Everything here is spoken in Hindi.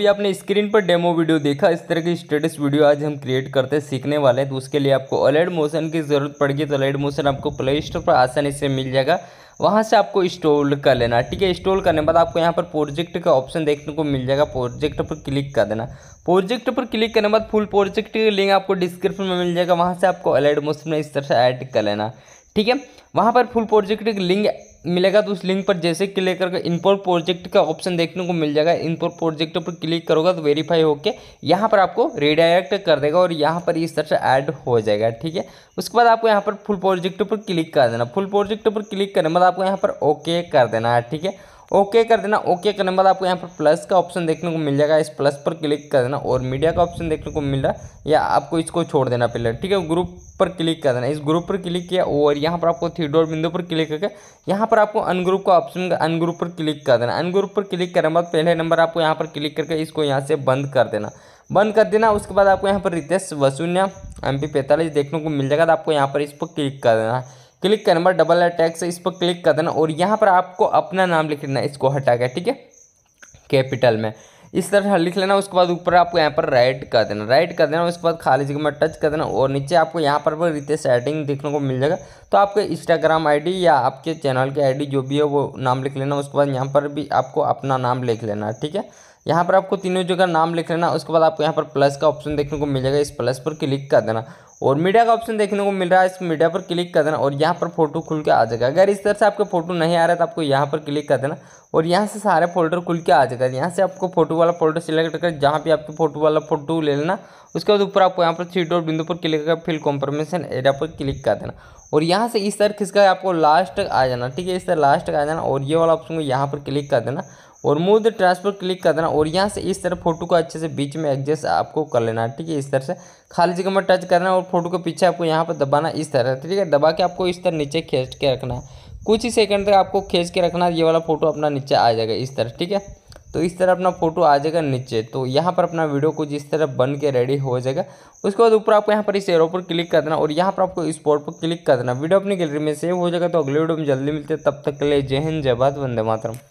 अभी आपने स्क्रीन पर डेमो वीडियो देखा इस तरह की स्टेटस वीडियो आज हम क्रिएट करते सीखने वाले हैं तो उसके लिए आपको अलर्ट मोशन की ज़रूरत पड़ेगी तो अलर्ट मोशन आपको प्ले स्टोर पर आसानी से मिल जाएगा वहाँ से आपको इंस्टॉल कर लेना ठीक है इंस्टॉल करने के बाद आपको यहाँ पर प्रोजेक्ट का ऑप्शन देखने को मिल जाएगा प्रोजेक्ट पर क्लिक कर देना प्रोजेक्ट पर क्लिक करने के बाद फुल प्रोजेक्ट की लिंक आपको डिस्क्रिप्शन में मिल जाएगा वहाँ से आपको अलर्ट मोशन में इस तरह से ऐड कर लेना ठीक है वहाँ पर फुल प्रोजेक्ट की लिंक मिलेगा तो उस लिंक पर जैसे क्लिक करके इम्पोर्ट प्रोजेक्ट का ऑप्शन देखने को मिल जाएगा इम्पोर्ट प्रोजेक्ट पर क्लिक करोगे तो वेरीफाई होकर यहाँ पर आपको रिडायरेक्ट कर देगा और यहाँ पर इस तरह से ऐड हो जाएगा ठीक है उसके बाद आपको यहाँ पर फुल प्रोजेक्ट पर क्लिक कर देना फुल प्रोजेक्ट पर क्लिक करने के बाद आपको यहाँ पर ओके कर देना है ठीक है ओके कर देना ओके करने के बाद आपको यहाँ पर प्लस का ऑप्शन देखने को मिल जाएगा इस प्लस पर क्लिक कर देना और मीडिया का ऑप्शन देखने को मिल रहा है या आपको इसको छोड़ देना पहले ठीक है ग्रुप पर क्लिक कर देना इस ग्रुप पर क्लिक किया और यहाँ पर आपको थ्री डॉट बिंदु पर क्लिक करके यहाँ पर आपको अनग्रुप का ऑप्शन अनग्रुप पर क्लिक कर देना अनग्रुप पर क्लिक करने के बाद पहले नंबर आपको यहाँ पर क्लिक करके इसको यहाँ से बंद कर देना बंद कर देना उसके बाद आपको यहाँ पर रितेश वसुन्या एम पी पैंतालीस देखने को मिल जाएगा तो आपको यहाँ पर इस पर क्लिक कर देना क्लिक करना पर डबल अटैक टैक्स इस पर क्लिक कर देना और यहाँ पर आपको अपना नाम लिख लेना इसको हटा के ठीक है कैपिटल में इस तरह लिख लेना उसके बाद ऊपर आपको यहाँ पर राइट कर देना राइट कर देना उसके बाद खाली जगह में टच कर देना और नीचे आपको यहाँ पर भी रीते सेटिंग देखने को मिल जाएगा तो आपके इंस्टाग्राम आईडी या आपके चैनल की आईडी जो भी है वो नाम लिख लेना उसके बाद यहाँ पर भी आपको अपना नाम लिख लेना ठीक है यहाँ पर आपको तीनों जगह नाम लिख लेना उसके बाद आपको यहाँ पर प्लस का ऑप्शन देखने को मिल जाएगा इस प्लस पर क्लिक कर देना और मीडिया का ऑप्शन देखने को मिल रहा है इस मीडिया पर क्लिक कर देना और यहाँ पर फोटो खुल के आ जाएगा अगर इस तरह से आपके फोटो नहीं आ रहा तो आपको यहाँ पर क्लिक कर देना और यहाँ से सारे फोल्डर खुल के आ जाएगा यहाँ से आपको फोटो वाला फोल्डर सिलेक्ट कर जहाँ भी आपके फोटो वाला फोटो ले लेना उसके बाद ऊपर आपको यहाँ पर थ्री डॉट बिंदु पर क्लिक कर फिर कॉम्प्रोमेशन एरिया पर क्लिक कर देना और यहाँ से इस तरह खिसका आपको लास्ट आ जाना ठीक है इस तरह लास्ट तक आ जाना और ये वाला ऑप्शन को यहाँ पर क्लिक कर देना और मूव द ट्रांसफर क्लिक कर देना और यहाँ से इस तरह फोटो को अच्छे से बीच में एडजस्ट आपको कर लेना है ठीक है इस तरह से खाली जगह में टच करना और फोटो के पीछे आपको यहाँ पर दबाना इस तरह ठीक है दबा के आपको इस तरह नीचे खींच के रखना है कुछ ही सेकंड तक आपको खींच के रखना ये वाला फोटो अपना नीचे आ जाएगा इस तरह ठीक है तो इस तरह अपना फोटो आ जाएगा नीचे तो यहाँ पर अपना वीडियो कुछ इस तरह बन के रेडी हो जाएगा उसके बाद ऊपर आपको यहाँ पर इस एरो पर क्लिक कर देना और यहाँ पर आपको स्पॉट पर क्लिक कर देना वीडियो अपनी गैलरी में सेव हो जाएगा तो अगले वीडियो में जल्दी मिलते तब तक के लिए जय हिंद जय भारत वंदे मातरम